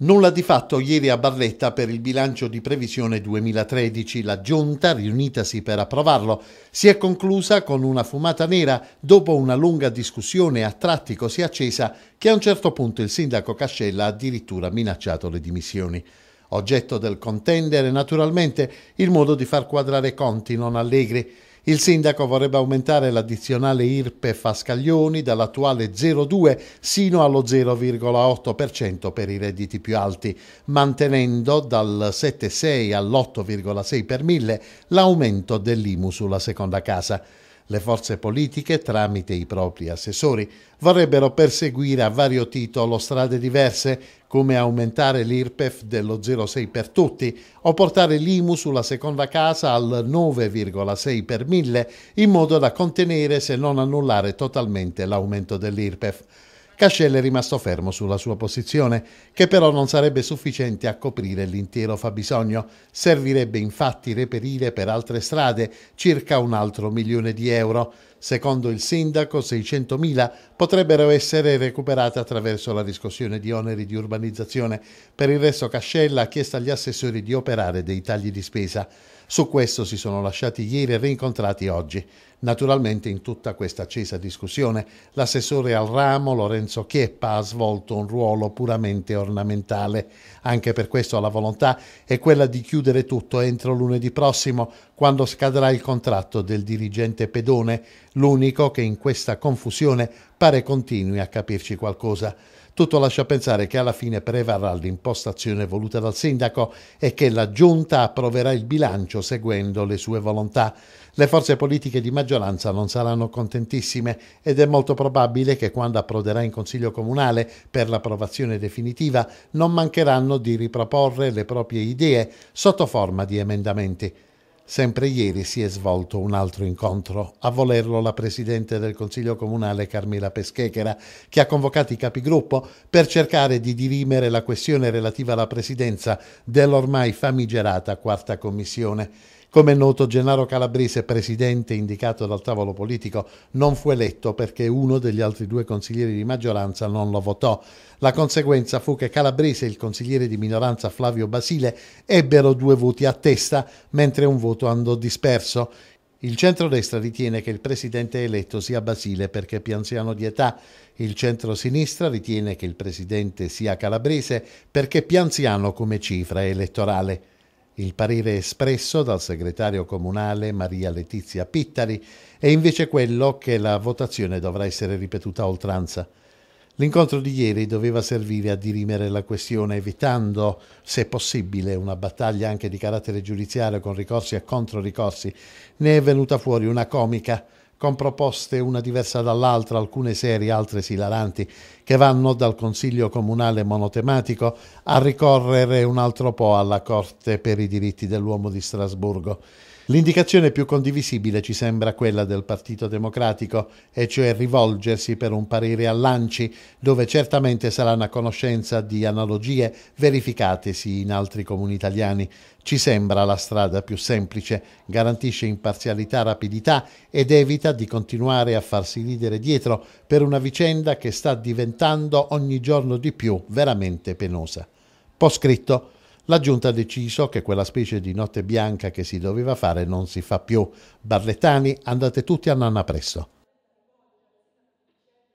Nulla di fatto ieri a Barletta per il bilancio di previsione 2013. La giunta, riunitasi per approvarlo, si è conclusa con una fumata nera dopo una lunga discussione a tratti così accesa che a un certo punto il sindaco Cascella ha addirittura minacciato le dimissioni. Oggetto del contendere naturalmente il modo di far quadrare conti non allegri. Il sindaco vorrebbe aumentare l'addizionale IRPEF a Scaglioni dall'attuale 0,2 sino allo 0,8% per i redditi più alti, mantenendo dal 7,6 all'8,6 per mille l'aumento dell'IMU sulla seconda casa. Le forze politiche, tramite i propri assessori, vorrebbero perseguire a vario titolo strade diverse, come aumentare l'IRPEF dello 0,6 per tutti o portare l'IMU sulla seconda casa al 9,6 per mille, in modo da contenere se non annullare totalmente l'aumento dell'IRPEF. Cascelle è rimasto fermo sulla sua posizione, che però non sarebbe sufficiente a coprire l'intero fabbisogno. Servirebbe infatti reperire per altre strade circa un altro milione di euro. Secondo il sindaco, 600.000 potrebbero essere recuperate attraverso la riscossione di oneri di urbanizzazione. Per il resto Cascella ha chiesto agli assessori di operare dei tagli di spesa. Su questo si sono lasciati ieri e rincontrati oggi. Naturalmente in tutta questa accesa discussione l'assessore al ramo Lorenzo Chieppa ha svolto un ruolo puramente ornamentale. Anche per questo la volontà è quella di chiudere tutto entro lunedì prossimo, quando scadrà il contratto del dirigente pedone, l'unico che in questa confusione pare continui a capirci qualcosa. Tutto lascia pensare che alla fine prevarrà l'impostazione voluta dal sindaco e che la giunta approverà il bilancio seguendo le sue volontà. Le forze politiche di maggioranza maggioranza non saranno contentissime ed è molto probabile che quando approderà in Consiglio Comunale per l'approvazione definitiva non mancheranno di riproporre le proprie idee sotto forma di emendamenti. Sempre ieri si è svolto un altro incontro, a volerlo la Presidente del Consiglio Comunale Carmela Peschechera, che ha convocato i capigruppo per cercare di dirimere la questione relativa alla Presidenza dell'ormai famigerata Quarta Commissione. Come è noto, Gennaro Calabrese, presidente indicato dal tavolo politico, non fu eletto perché uno degli altri due consiglieri di maggioranza non lo votò. La conseguenza fu che Calabrese e il consigliere di minoranza Flavio Basile ebbero due voti a testa, mentre un voto andò disperso. Il centrodestra ritiene che il presidente eletto sia Basile perché è più anziano di età, il centrosinistra ritiene che il presidente sia Calabrese perché è più anziano come cifra elettorale. Il parere espresso dal segretario comunale Maria Letizia Pittari è invece quello che la votazione dovrà essere ripetuta a oltranza. L'incontro di ieri doveva servire a dirimere la questione, evitando, se possibile, una battaglia anche di carattere giudiziario con ricorsi e controricorsi. Ne è venuta fuori una comica con proposte una diversa dall'altra, alcune serie, altre esilaranti, che vanno dal Consiglio Comunale monotematico a ricorrere un altro po' alla Corte per i diritti dell'uomo di Strasburgo. L'indicazione più condivisibile ci sembra quella del Partito Democratico, e cioè rivolgersi per un parere a Lanci, dove certamente saranno a conoscenza di analogie verificatesi in altri comuni italiani, ci sembra la strada più semplice, garantisce imparzialità, rapidità ed evita di continuare a farsi ridere dietro per una vicenda che sta diventando ogni giorno di più veramente penosa. scritto, la giunta ha deciso che quella specie di notte bianca che si doveva fare non si fa più. Barlettani, andate tutti a nanna presto.